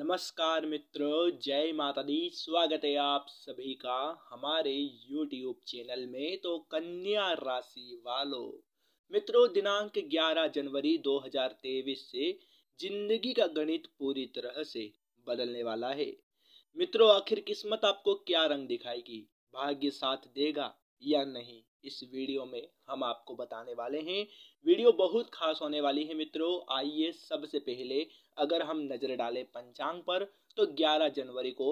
नमस्कार मित्रों जय माता दी स्वागत है आप सभी का हमारे YouTube चैनल में तो कन्या राशि वालों मित्रों दिनांक 11 जनवरी 2023 से जिंदगी का गणित पूरी तरह से बदलने वाला है मित्रों आखिर किस्मत आपको क्या रंग दिखाएगी भाग्य साथ देगा या नहीं इस वीडियो में हम आपको बताने वाले हैं वीडियो बहुत खास होने वाली है मित्रों आइए सबसे पहले अगर हम नजर डालें पंचांग पर तो 11 जनवरी को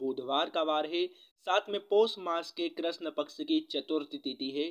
बुधवार का वार है साथ में पौष मास के कृष्ण पक्ष की चतुर्थ तिथि है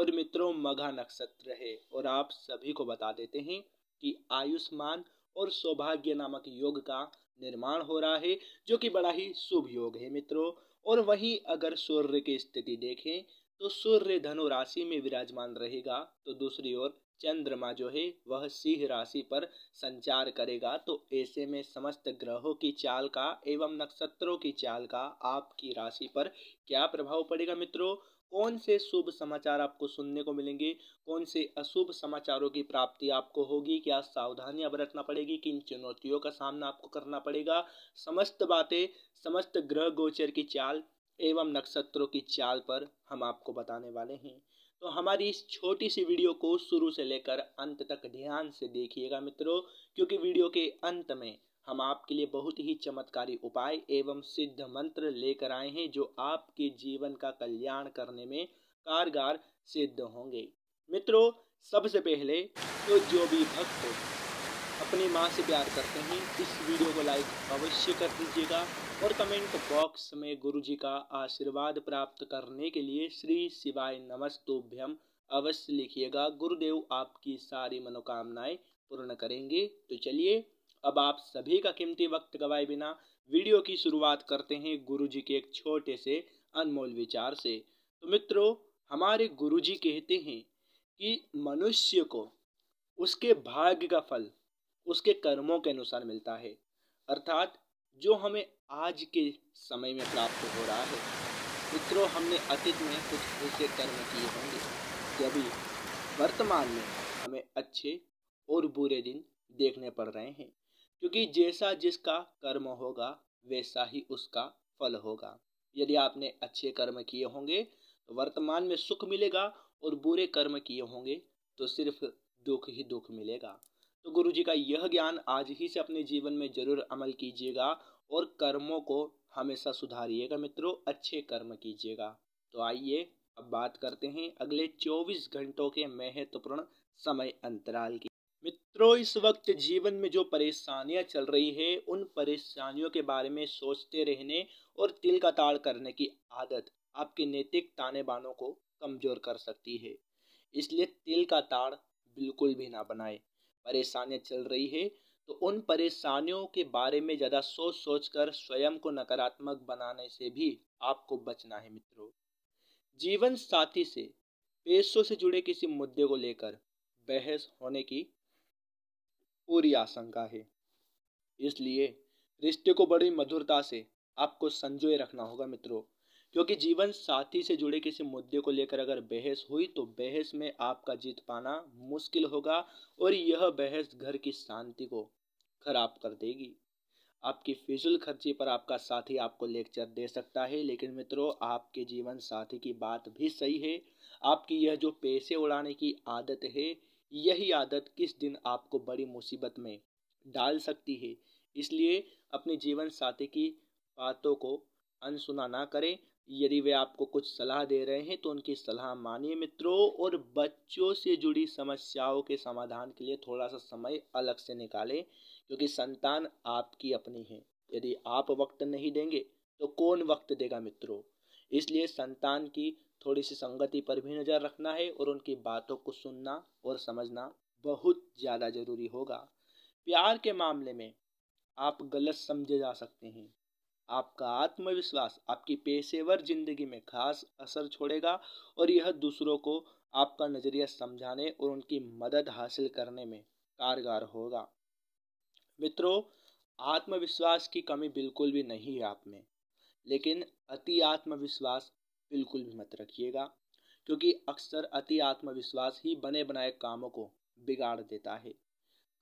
और मित्रों मघा नक्षत्र है और आप सभी को बता देते हैं कि आयुष्मान और सौभाग्य नामक योग का निर्माण हो रहा है जो कि बड़ा ही शुभ योग है मित्रों और वहीं अगर सूर्य की स्थिति देखें तो सूर्य धनु राशि में विराजमान रहेगा तो दूसरी ओर चंद्रमा जो है वह सिंह राशि पर संचार करेगा तो ऐसे में समस्त ग्रहों की चाल का एवं नक्षत्रों की चाल का आपकी राशि पर क्या प्रभाव पड़ेगा मित्रों कौन से शुभ समाचार आपको सुनने को मिलेंगे कौन से अशुभ समाचारों की प्राप्ति आपको होगी क्या सावधानियां बरतना पड़ेगी किन चुनौतियों का सामना आपको करना पड़ेगा समस्त बातें समस्त ग्रह गोचर की चाल एवं नक्षत्रों की चाल पर हम आपको बताने वाले हैं तो हमारी इस छोटी सी वीडियो को शुरू से लेकर अंत तक ध्यान से देखिएगा मित्रों क्योंकि वीडियो के अंत में हम आपके लिए बहुत ही चमत्कारी उपाय एवं सिद्ध मंत्र लेकर आए हैं जो आपके जीवन का कल्याण करने में कारगर सिद्ध होंगे मित्रों सबसे पहले तो जो भी भक्त अपनी माँ से प्यार करते हैं इस वीडियो को लाइक अवश्य कर दीजिएगा और कमेंट बॉक्स में गुरु जी का आशीर्वाद प्राप्त करने के लिए श्री शिवाय नमस्तोभ्यम अवश्य लिखिएगा गुरुदेव आपकी सारी मनोकामनाएं पूर्ण करेंगे तो चलिए अब आप सभी का कीमती वक्त गवाए बिना वीडियो की शुरुआत करते हैं गुरु जी के एक छोटे से अनमोल विचार से तो मित्रों हमारे गुरु जी कहते हैं कि मनुष्य को उसके भाग्य का फल उसके कर्मों के अनुसार मिलता है अर्थात जो हमें आज के समय में प्राप्त हो रहा है मित्रों हमने अतीत में कुछ ऐसे कर्म किए होंगे जब वर्तमान में हमें अच्छे और बुरे दिन देखने पड़ रहे हैं क्योंकि जैसा जिसका कर्म होगा वैसा ही उसका फल होगा यदि आपने अच्छे कर्म किए होंगे तो वर्तमान में सुख मिलेगा और बुरे कर्म किए होंगे तो सिर्फ दुख ही दुख मिलेगा तो गुरु जी का यह ज्ञान आज ही से अपने जीवन में जरूर अमल कीजिएगा और कर्मों को हमेशा सुधारिएगा मित्रों अच्छे कर्म कीजिएगा तो आइए अब बात करते हैं अगले 24 घंटों के महत्वपूर्ण समय अंतराल की मित्रों इस वक्त जीवन में जो परेशानियां चल रही है उन परेशानियों के बारे में सोचते रहने और तिल का ताड़ करने की आदत आपके नैतिक ताने बानों को कमजोर कर सकती है इसलिए तिल का ताड़ बिल्कुल भी ना बनाए परेशानियाँ चल रही है तो उन परेशानियों के बारे में ज़्यादा सोच सोच कर स्वयं को नकारात्मक बनाने से भी आपको बचना है मित्रों जीवन साथी से पैसों से जुड़े किसी मुद्दे को लेकर बहस होने की पूरी आशंका है इसलिए रिश्ते को बड़ी मधुरता से आपको संजोए रखना होगा मित्रों क्योंकि जीवन साथी से जुड़े किसी मुद्दे को लेकर अगर बहस हुई तो बहस में आपका जीत पाना मुश्किल होगा और यह बहस घर की शांति को खराब कर देगी आपकी फिजुल खर्ची पर आपका साथी आपको लेक्चर दे सकता है लेकिन मित्रों आपके जीवन साथी की बात भी सही है आपकी यह जो पैसे उड़ाने की आदत है यही आदत किस दिन आपको बड़ी मुसीबत में डाल सकती है इसलिए अपने जीवन साथी की बातों को अनसुना ना करें यदि वे आपको कुछ सलाह दे रहे हैं तो उनकी सलाह मानिए मित्रों और बच्चों से जुड़ी समस्याओं के समाधान के लिए थोड़ा सा समय अलग से निकालें क्योंकि संतान आपकी अपनी है यदि आप वक्त नहीं देंगे तो कौन वक्त देगा मित्रों इसलिए संतान की थोड़ी सी संगति पर भी नज़र रखना है और उनकी बातों को सुनना और समझना बहुत ज़्यादा ज़रूरी होगा प्यार के मामले में आप गलत समझे जा सकते हैं आपका आत्मविश्वास आपकी पेशेवर जिंदगी में खास असर छोड़ेगा और यह दूसरों को आपका नज़रिया समझाने और उनकी मदद हासिल करने में कारगर होगा मित्रों आत्मविश्वास की कमी बिल्कुल भी नहीं है आप में लेकिन अति आत्मविश्वास बिल्कुल भी मत रखिएगा क्योंकि अक्सर अति आत्मविश्वास ही बने बनाए कामों को बिगाड़ देता है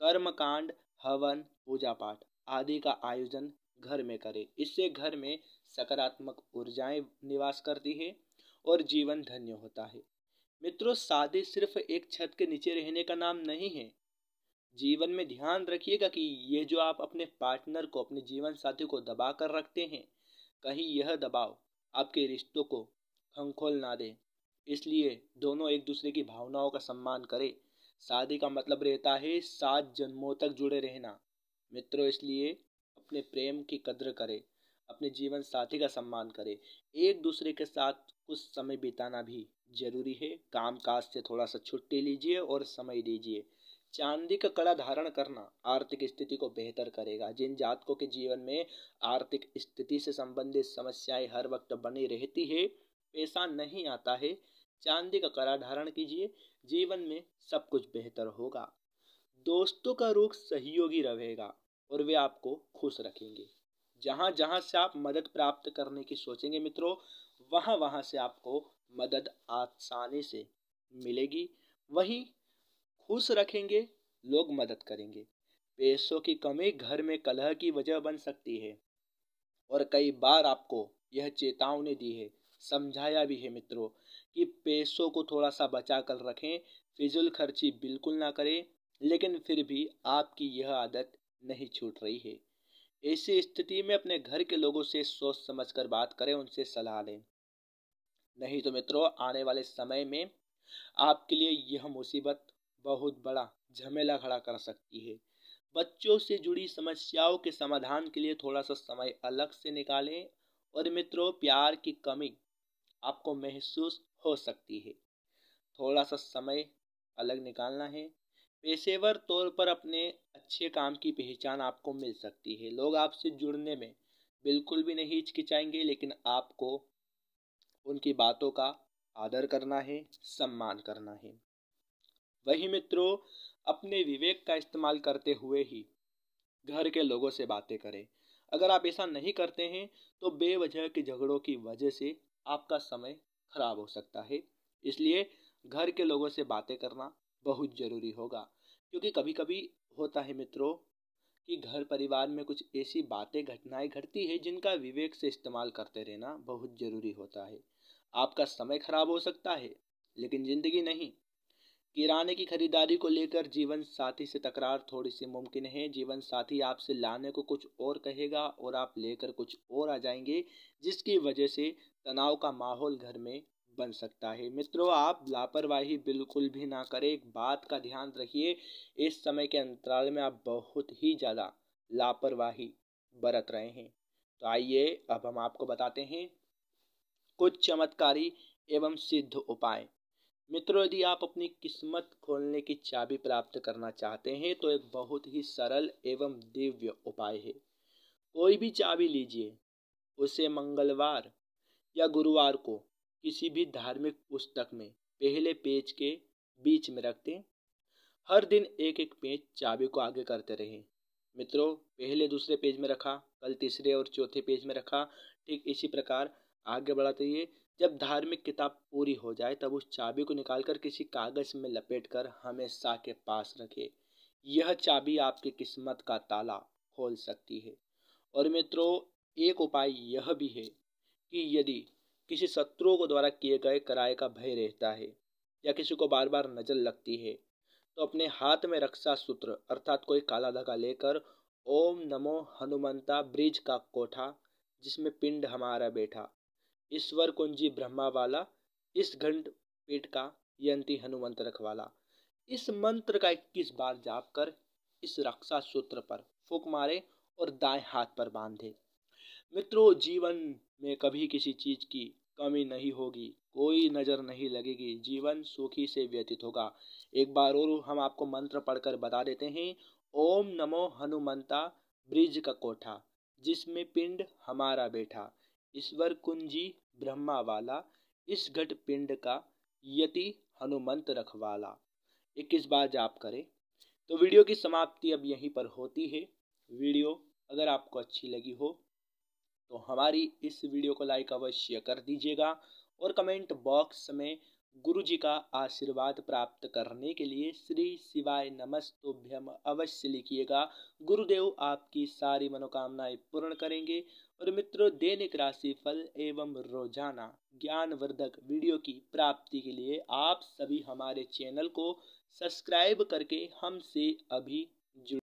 कर्म कांड हवन पूजा पाठ आदि का आयोजन घर में करें इससे घर में सकारात्मक ऊर्जाएं निवास करती है और जीवन धन्य होता है मित्रों शादी सिर्फ एक छत के नीचे रहने का नाम नहीं है जीवन में ध्यान रखिएगा कि ये जो आप अपने पार्टनर को अपने जीवन साथी को दबा कर रखते हैं कहीं यह दबाव आपके रिश्तों को खंखोल ना दे इसलिए दोनों एक दूसरे की भावनाओं का सम्मान करें शादी का मतलब रहता है सात जन्मों तक जुड़े रहना मित्रों इसलिए अपने प्रेम की कद्र करें अपने जीवन साथी का सम्मान करें एक दूसरे के साथ कुछ समय बिताना भी जरूरी है काम काज से थोड़ा सा छुट्टी लीजिए और समय दीजिए चांदी का कड़ा धारण करना आर्थिक स्थिति को बेहतर करेगा जिन जातकों के जीवन में आर्थिक स्थिति से संबंधित समस्याएं हर वक्त बनी रहती है पैसा नहीं आता है चांदी का कड़ा धारण कीजिए जीवन में सब कुछ बेहतर होगा दोस्तों का रुख सहयोगी रहेगा और वे आपको खुश रखेंगे जहाँ जहाँ से आप मदद प्राप्त करने की सोचेंगे मित्रों वहाँ वहाँ से आपको मदद आसानी से मिलेगी वहीं खुश रखेंगे लोग मदद करेंगे पैसों की कमी घर में कलह की वजह बन सकती है और कई बार आपको यह चेतावनी दी है समझाया भी है मित्रों कि पैसों को थोड़ा सा बचा कर रखें फिजुल खर्ची बिल्कुल ना करें लेकिन फिर भी आपकी यह आदत नहीं छूट रही है ऐसी स्थिति में अपने घर के लोगों से सोच समझ कर बात करें उनसे सलाह लें नहीं तो मित्रों आने वाले समय में आपके लिए यह मुसीबत बहुत बड़ा झमेला खड़ा कर सकती है बच्चों से जुड़ी समस्याओं के समाधान के लिए थोड़ा सा समय अलग से निकालें और मित्रों प्यार की कमी आपको महसूस हो सकती है थोड़ा सा समय अलग निकालना है पेशेवर तौर पर अपने अच्छे काम की पहचान आपको मिल सकती है लोग आपसे जुड़ने में बिल्कुल भी नहीं हिचकिचाएंगे लेकिन आपको उनकी बातों का आदर करना है सम्मान करना है वही मित्रों अपने विवेक का इस्तेमाल करते हुए ही घर के लोगों से बातें करें अगर आप ऐसा नहीं करते हैं तो बेवजह के झगड़ों की वजह से आपका समय खराब हो सकता है इसलिए घर के लोगों से बातें करना बहुत ज़रूरी होगा क्योंकि कभी कभी होता है मित्रों कि घर परिवार में कुछ ऐसी बातें घटनाएं घटती है जिनका विवेक से इस्तेमाल करते रहना बहुत ज़रूरी होता है आपका समय खराब हो सकता है लेकिन ज़िंदगी नहीं किराने की खरीदारी को लेकर जीवन साथी से तकरार थोड़ी सी मुमकिन है जीवन साथी आपसे लाने को कुछ और कहेगा और आप लेकर कुछ और आ जाएंगे जिसकी वजह से तनाव का माहौल घर में बन सकता है मित्रों आप लापरवाही बिल्कुल भी ना करें एक बात का ध्यान रखिए इस समय के अंतराल में आप बहुत ही ज़्यादा लापरवाही बरत रहे हैं तो आइए अब हम आपको बताते हैं कुछ चमत्कारी एवं सिद्ध उपाय मित्रों यदि आप अपनी किस्मत खोलने की चाबी प्राप्त करना चाहते हैं तो एक बहुत ही सरल एवं दिव्य उपाय है कोई भी चाबी लीजिए उसे मंगलवार या गुरुवार को किसी भी धार्मिक पुस्तक में पहले पेज के बीच में रख दें हर दिन एक एक पेज चाबी को आगे करते रहें मित्रों पहले दूसरे पेज में रखा कल तीसरे और चौथे पेज में रखा ठीक इसी प्रकार आगे बढ़ाते रहिए जब धार्मिक किताब पूरी हो जाए तब उस चाबी को निकालकर किसी कागज़ में लपेट कर हमेशा के पास रखें यह चाबी आपकी किस्मत का ताला खोल सकती है और मित्रों एक उपाय यह भी है कि यदि किसी शत्रुओं को द्वारा किए गए कराए का भय रहता है या किसी को बार बार नज़र लगती है तो अपने हाथ में रक्षा सूत्र अर्थात कोई काला धागा लेकर ओम नमो हनुमंता ब्रिज का कोठा जिसमें पिंड हमारा बैठा ईश्वर कुंजी ब्रह्मा वाला इस घंट पीठ का यंती हनुमंत रखवाला इस मंत्र का इक्कीस बार जाप कर इस रक्षा सूत्र पर फूक मारे और दाएं हाथ पर बांधे मित्रों जीवन में कभी किसी चीज़ की कमी नहीं होगी कोई नज़र नहीं लगेगी जीवन सुखी से व्यतीत होगा एक बार और हम आपको मंत्र पढ़कर बता देते हैं ओम नमो हनुमंता ब्रिज का कोठा जिसमें पिंड हमारा बैठा ईश्वर कुंजी ब्रह्मा वाला इस घट पिंड का यति हनुमंत रखवाला इक्कीस बार जाप करें तो वीडियो की समाप्ति अब यहीं पर होती है वीडियो अगर आपको अच्छी लगी हो तो हमारी इस वीडियो को लाइक अवश्य कर दीजिएगा और कमेंट बॉक्स में गुरु जी का आशीर्वाद प्राप्त करने के लिए श्री शिवाय नमस्तुभ्यम अवश्य लिखिएगा गुरुदेव आपकी सारी मनोकामनाएं पूर्ण करेंगे और मित्रों दैनिक राशि फल एवं रोजाना ज्ञानवर्धक वीडियो की प्राप्ति के लिए आप सभी हमारे चैनल को सब्सक्राइब करके हमसे अभी जुड़